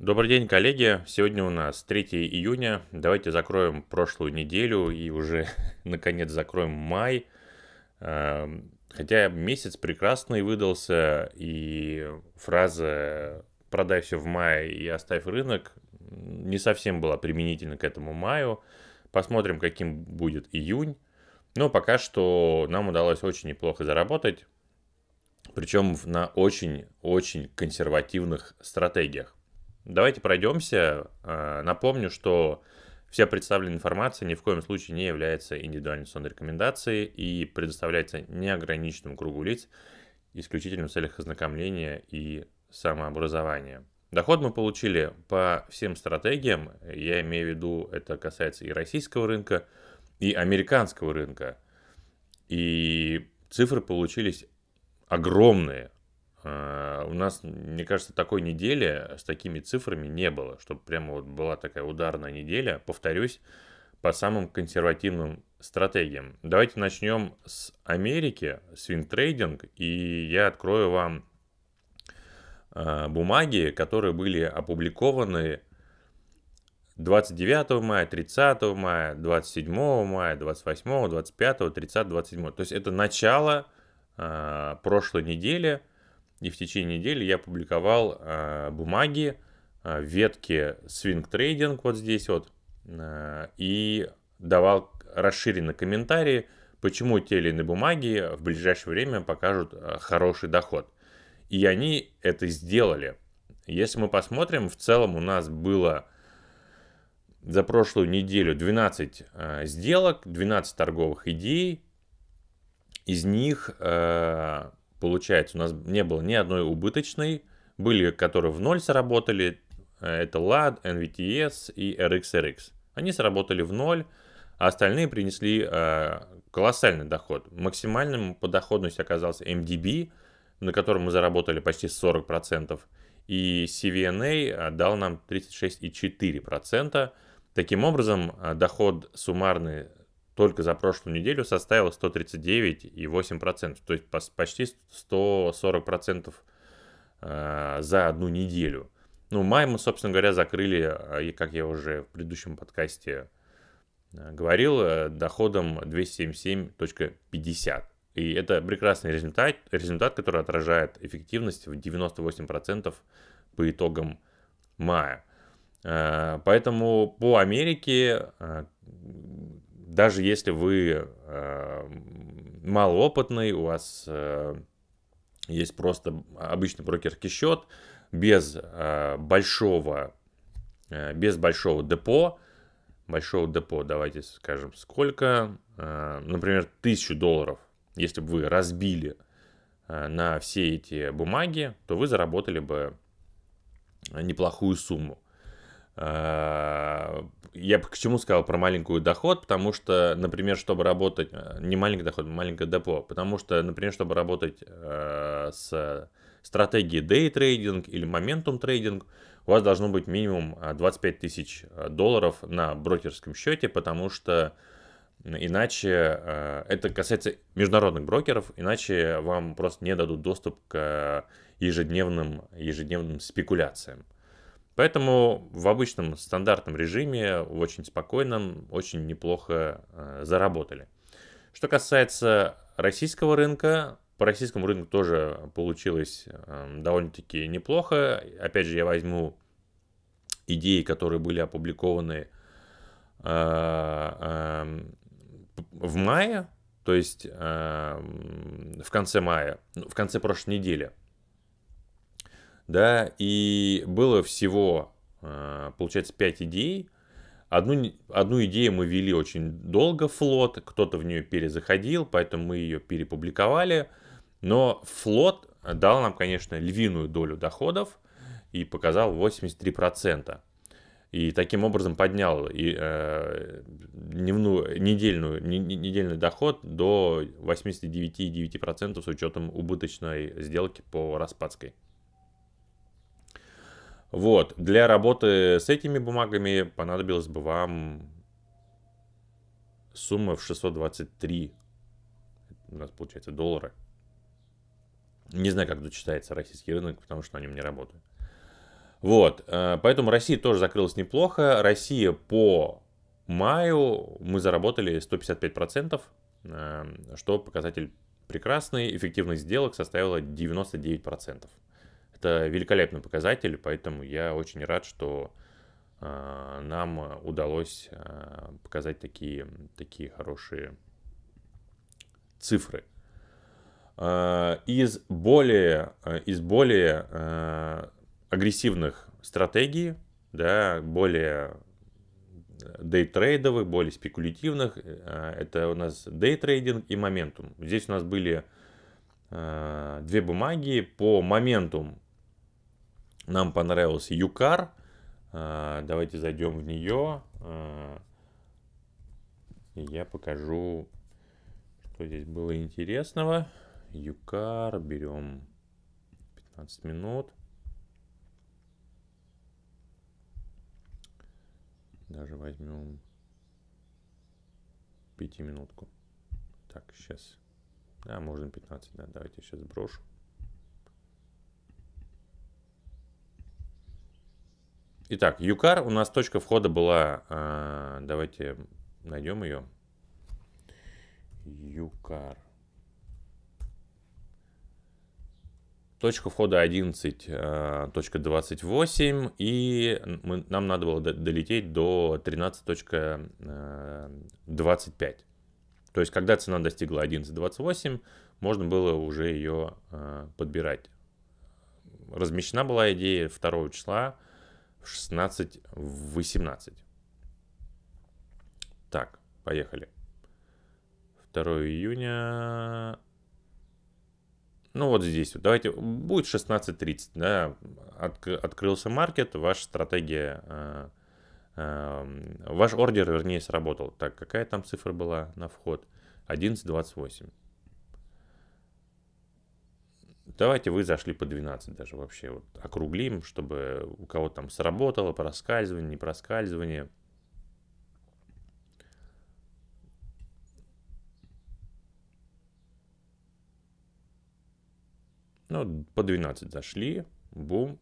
Добрый день, коллеги. Сегодня у нас 3 июня. Давайте закроем прошлую неделю и уже, наконец, закроем май. Эм, хотя месяц прекрасный выдался, и фраза «продай все в мае и оставь рынок» не совсем была применительна к этому маю. Посмотрим, каким будет июнь. Но пока что нам удалось очень неплохо заработать, причем на очень-очень консервативных стратегиях. Давайте пройдемся. Э, напомню, что вся представленная информация ни в коем случае не является индивидуальной сонной рекомендацией и предоставляется неограниченному кругу лиц, исключительно в целях ознакомления и самообразования. Доход мы получили по всем стратегиям, я имею в виду, это касается и российского рынка, и американского рынка. И цифры получились огромные, а, у нас, мне кажется, такой недели с такими цифрами не было, чтобы прямо вот была такая ударная неделя. Повторюсь, по самым консервативным стратегиям. Давайте начнем с Америки, свинг-трейдинг, и я открою вам а, бумаги, которые были опубликованы 29 мая, 30 мая, 27 мая, 28, 25, 30, 27. То есть это начало э, прошлой недели – и в течение недели я публиковал э, бумаги, э, ветки Swing Trading вот здесь вот, э, и давал расширенные комментарии, почему те или иные бумаги в ближайшее время покажут э, хороший доход. И они это сделали. Если мы посмотрим, в целом у нас было за прошлую неделю 12 э, сделок, 12 торговых идей. Из них э, Получается, у нас не было ни одной убыточной. Были, которые в ноль сработали. Э, это LAD, NVTS и RXRX. Они сработали в ноль, а остальные принесли э, колоссальный доход. Максимальным по доходности оказался MDB, на котором мы заработали почти 40%. И CVNA э, дал нам 36,4%. Таким образом, э, доход суммарный только за прошлую неделю составила 139,8%, то есть почти 140% э, за одну неделю. Ну, май мы, собственно говоря, закрыли, э, и как я уже в предыдущем подкасте э, говорил, доходом 277.50. И это прекрасный результат, результат, который отражает эффективность в 98% по итогам мая. Поэтому по Америке даже если вы э, малоопытный, у вас э, есть просто обычный брокерский счет без э, большого э, без большого депо большого депо давайте скажем сколько э, например тысячу долларов если бы вы разбили э, на все эти бумаги то вы заработали бы э, неплохую сумму Э, я к чему сказал про маленькую доход, потому что, например, чтобы работать, э, не маленький доход, а маленькое депо, потому что, например, чтобы работать э, с стратегией day трейдинг или моментум трейдинг, у вас должно быть минимум 25 тысяч долларов на брокерском счете, потому что иначе это касается международных брокеров, иначе вам просто не дадут доступ к ежедневным, ежедневным спекуляциям. Поэтому в обычном стандартном режиме, в очень спокойном, очень неплохо э, заработали. Что касается российского рынка, по российскому рынку тоже получилось э, довольно-таки неплохо. Опять же, я возьму идеи, которые были опубликованы э, э, в мае, то есть э, в конце мая, ну, в конце прошлой недели да, и было всего, а, получается, 5 идей. Одну, одну идею мы вели очень долго, флот, кто-то в нее перезаходил, поэтому мы ее перепубликовали. Но флот дал нам, конечно, львиную долю доходов и показал 83%. И таким образом поднял и, э, дневную, недельную, не, недельный доход до 89,9% с учетом убыточной сделки по Распадской. Вот, для работы с этими бумагами понадобилось бы вам сумма в 623, у нас получается доллара. Не знаю, как дочитается российский рынок, потому что на нем не работаю. Вот, э, поэтому Россия тоже закрылась неплохо. Россия по маю мы заработали 155%, э, что показатель прекрасный. Эффективность сделок составила 99%. Это великолепный показатель, поэтому я очень рад, что а, нам удалось а, показать такие, такие хорошие цифры. А, из более, из более агрессивных стратегий, да, более дейтрейдовых, более спекулятивных, это у нас дейтрейдинг и моментум. Здесь у нас были две бумаги по моментум нам понравилась Юкар. А, давайте зайдем в нее. А, я покажу, что здесь было интересного. Юкар берем 15 минут. Даже возьмем пятиминутку. Так, сейчас. Да, можно 15, да, давайте сейчас брошу. Итак, Юкар у нас точка входа была... Э, давайте найдем ее. Юкар. Точка входа 11.28, а, и мы, нам надо было долететь до 13.25. А, То есть, когда цена достигла 11.28, можно было уже ее подбирать. Размещена была идея 2 числа 16-18. Так, поехали. 2 июня... Ну вот здесь, вот давайте, будет 16.30, да, От, открылся маркет, ваша стратегия, э, э, ваш ордер, вернее, сработал. Так, какая там цифра была на вход? 11.28. Давайте вы зашли по 12 даже вообще. Вот округлим, чтобы у кого там сработало, проскальзывание, не проскальзывание. Ну, по 12 зашли, бум,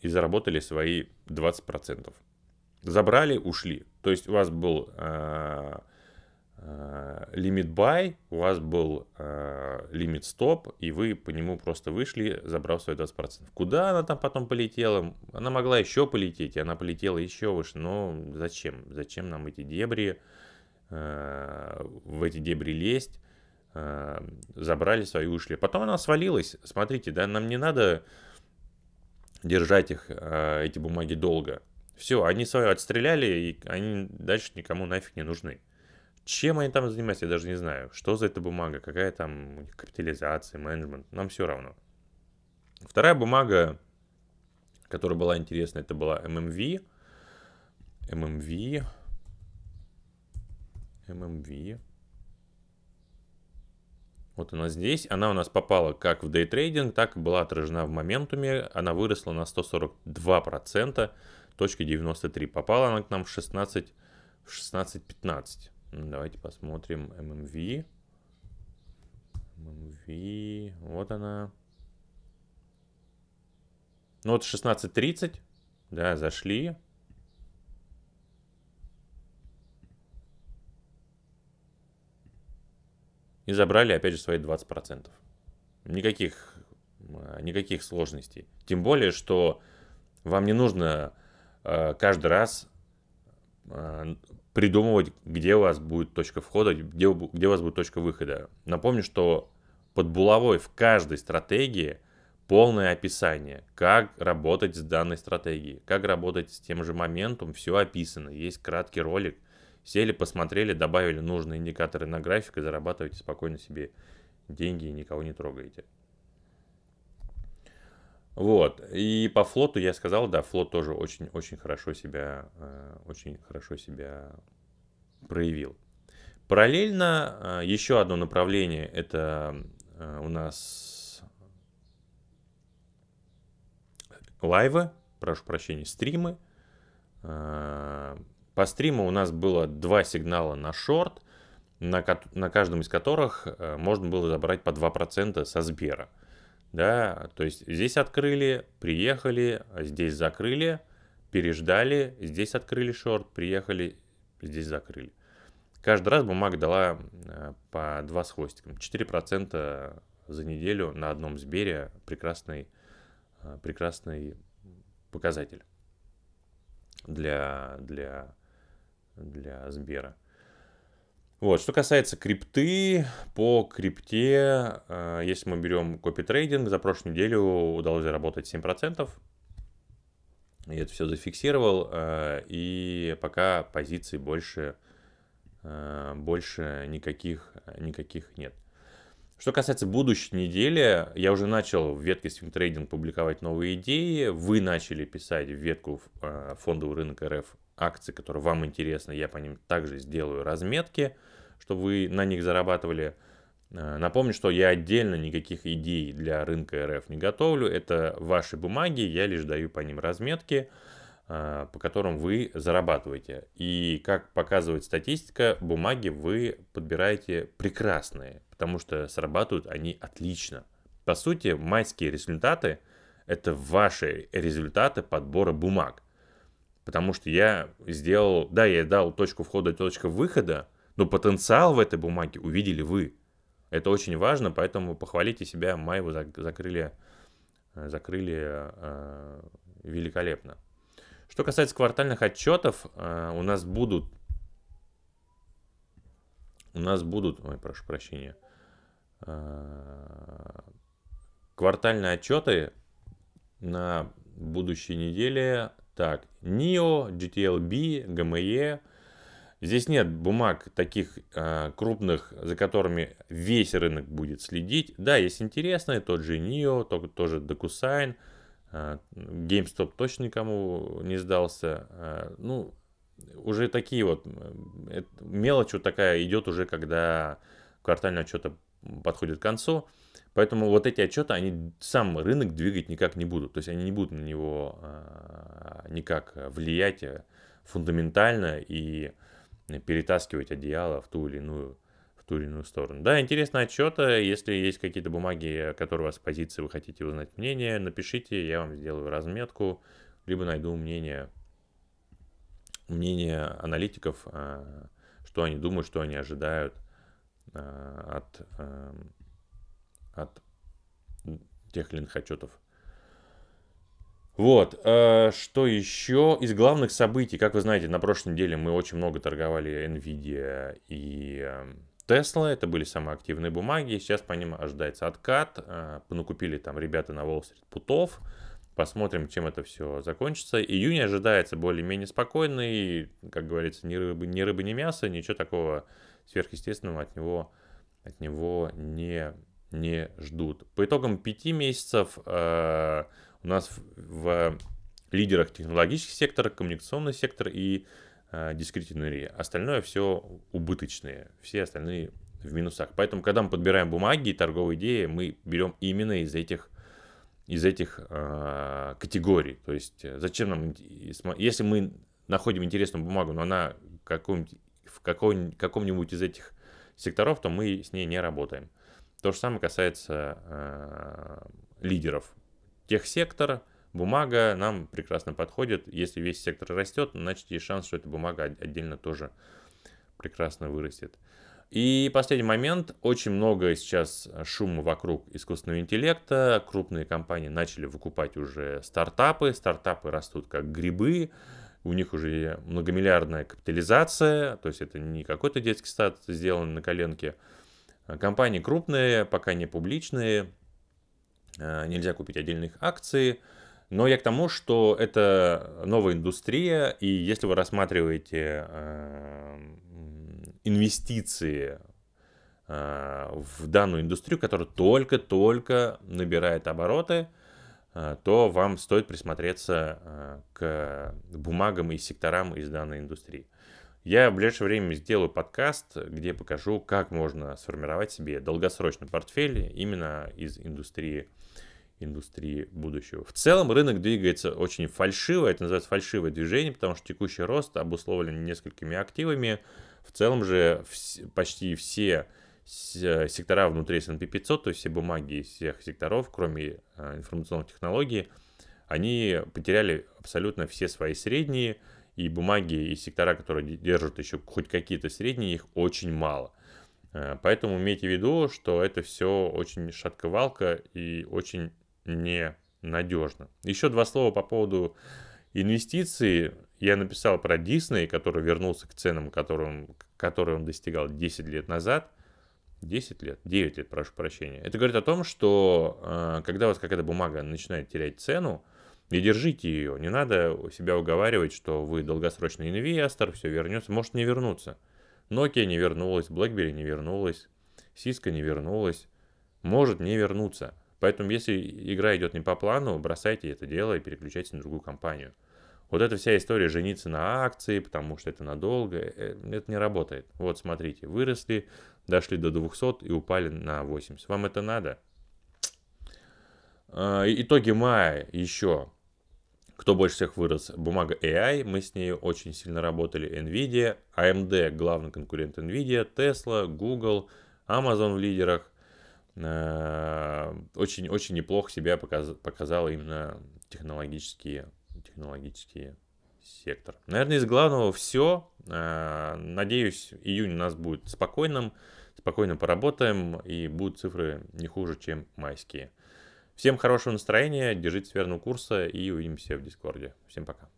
и заработали свои 20%. Забрали, ушли. То есть у вас был э, лимит э, buy, у вас был лимит э, стоп, и вы по нему просто вышли, забрав свои 20%. Куда она там потом полетела? Она могла еще полететь, и она полетела еще выше, но зачем? Зачем нам эти дебри, э, в эти дебри лезть? забрали свои ушли. Потом она свалилась. Смотрите, да, нам не надо держать их, эти бумаги долго. Все, они свое отстреляли, и они дальше никому нафиг не нужны. Чем они там занимаются, я даже не знаю. Что за эта бумага, какая там у них капитализация, менеджмент, нам все равно. Вторая бумага, которая была интересна, это была MMV. MMV. MMV. Вот она здесь. Она у нас попала как в дейтрейдинг, так и была отражена в моментуме. Она выросла на 142%, точка 93. Попала она к нам в 16, в 16.15. Давайте посмотрим MMV. MMV, вот она. Ну вот 16.30, да, зашли. И забрали, опять же, свои 20%. Никаких, а, никаких сложностей. Тем более, что вам не нужно а, каждый раз а, придумывать, где у вас будет точка входа, где, где у вас будет точка выхода. Напомню, что под булавой в каждой стратегии полное описание, как работать с данной стратегией, как работать с тем же моментом, все описано, есть краткий ролик, сели, посмотрели, добавили нужные индикаторы на график и зарабатывайте спокойно себе деньги и никого не трогаете. Вот. И по флоту я сказал, да, флот тоже очень-очень хорошо себя, э, очень хорошо себя проявил. Параллельно э, еще одно направление это э, у нас лайвы, прошу прощения, стримы. По стриму у нас было два сигнала на шорт, на, на каждом из которых можно было забрать по 2% со Сбера да, то есть здесь открыли, приехали, а здесь закрыли, переждали, здесь открыли шорт, приехали, здесь закрыли. Каждый раз бумага дала э, по 2 с хвостиком, 4% за неделю на одном Сбере, прекрасный, э, прекрасный показатель для, для, для Сбера. Вот, что касается крипты, по крипте, э, если мы берем копитрейдинг, за прошлую неделю удалось заработать 7%. Я это все зафиксировал, э, и пока позиций больше, э, больше никаких, никаких нет. Что касается будущей недели, я уже начал в ветке Swing Trading публиковать новые идеи. Вы начали писать в ветку э, фондовый рынок РФ акции, которые вам интересны. Я по ним также сделаю разметки чтобы вы на них зарабатывали. Э, напомню, что я отдельно никаких идей для рынка РФ не готовлю. Это ваши бумаги, я лишь даю по ним разметки, э, по которым вы зарабатываете. И как показывает статистика, бумаги вы подбираете прекрасные, потому что срабатывают они отлично. По сути, майские результаты – это ваши результаты подбора бумаг. Потому что я сделал, да, я дал точку входа, точку выхода – но потенциал в этой бумаге увидели вы. Это очень важно, поэтому похвалите себя. Май вы закрыли, э, закрыли э, великолепно. Что касается квартальных отчетов, э, у нас будут... У нас будут... Ой, прошу прощения. Э, квартальные отчеты на будущей неделе. Так, NIO, GTLB, GME, Здесь нет бумаг таких э, крупных, за которыми весь рынок будет следить. Да, есть интересные, тот же NIO, тот, тоже DocuSign. Э, GameStop точно никому не сдался. Э, ну, уже такие вот, э, мелочь вот такая идет уже, когда квартальные отчеты подходят к концу. Поэтому вот эти отчеты, они сам рынок двигать никак не будут. То есть они не будут на него э, никак влиять э, фундаментально и Э, перетаскивать одеяло в ту или иную в ту или иную сторону. Да, интересно отчета. Если есть какие-то бумаги, которые у вас позиции, вы хотите узнать мнение, напишите, я вам сделаю разметку, либо найду мнение, мнение аналитиков, э, что они думают, что они ожидают э, от, эм, от тех или иных отчетов. Вот, э, что еще из главных событий, как вы знаете, на прошлой неделе мы очень много торговали Nvidia и эм, Tesla, это были самые активные бумаги, сейчас по ним ожидается откат, э, накупили там ребята на Wall Street путов, посмотрим, чем это все закончится. Июнь ожидается более-менее спокойный, как говорится, ни рыбы, ни рыбы, ни мясо, ничего такого сверхъестественного от него, от него не, не ждут. По итогам пяти месяцев... Э, у нас в, в э, лидерах технологический сектор, коммуникационный сектор и э, дискретивный Остальное все убыточные, все остальные в минусах. Поэтому, когда мы подбираем бумаги и торговые идеи, мы берем именно из этих из этих э, категорий. То есть, э, зачем нам, если мы находим интересную бумагу, но она каком, в каком, каком-нибудь из этих секторов, то мы с ней не работаем. То же самое касается э, лидеров. Техсектор, бумага нам прекрасно подходит. Если весь сектор растет, значит есть шанс, что эта бумага отдельно тоже прекрасно вырастет. И последний момент. Очень много сейчас шума вокруг искусственного интеллекта. Крупные компании начали выкупать уже стартапы. Стартапы растут как грибы. У них уже многомиллиардная капитализация. То есть это не какой-то детский стат сделан на коленке. Компании крупные, пока не публичные, Э, нельзя купить отдельных акций. Но я к тому, что это новая индустрия, и если вы рассматриваете э, инвестиции э, в данную индустрию, которая только-только набирает обороты, то вам стоит присмотреться к бумагам и секторам из данной индустрии. Я в ближайшее время сделаю подкаст, где покажу, как можно сформировать себе долгосрочный портфель именно из индустрии индустрии будущего. В целом рынок двигается очень фальшиво, это называется фальшивое движение, потому что текущий рост обусловлен несколькими активами. В целом же почти все сектора внутри S&P 500, то есть все бумаги из всех секторов, кроме а, информационных технологий, они потеряли абсолютно все свои средние, и бумаги, и сектора, которые держат еще хоть какие-то средние, их очень мало. Э, поэтому имейте в виду, что это все очень шатковалка и очень ненадежно. Еще два слова по поводу инвестиций. Я написал про Дисней, который вернулся к ценам, которым, которые он достигал 10 лет назад. 10 лет, 9 лет, прошу прощения. Это говорит о том, что э, когда вот какая-то бумага начинает терять цену, и держите ее. Не надо себя уговаривать, что вы долгосрочный инвестор, все вернется. Может не вернуться. Nokia не вернулась, BlackBerry не вернулась, Cisco не вернулась. Может не вернуться. Поэтому, если игра идет не по плану, бросайте это дело и переключайтесь на другую компанию. Вот эта вся история жениться на акции, потому что это надолго, э, это не работает. Вот смотрите, выросли, дошли до 200 и упали на 80. Вам это надо? А, итоги мая еще. Кто больше всех вырос? Бумага AI, мы с ней очень сильно работали. Nvidia, AMD, главный конкурент Nvidia, Tesla, Google, Amazon в лидерах. Очень-очень э, неплохо себя показал именно технологические, технологические сектор. Наверное, из главного все. Э, надеюсь, июнь у нас будет спокойным. Спокойно поработаем и будут цифры не хуже, чем майские. Всем хорошего настроения, держитесь верного курса и увидимся в Дискорде. Всем пока.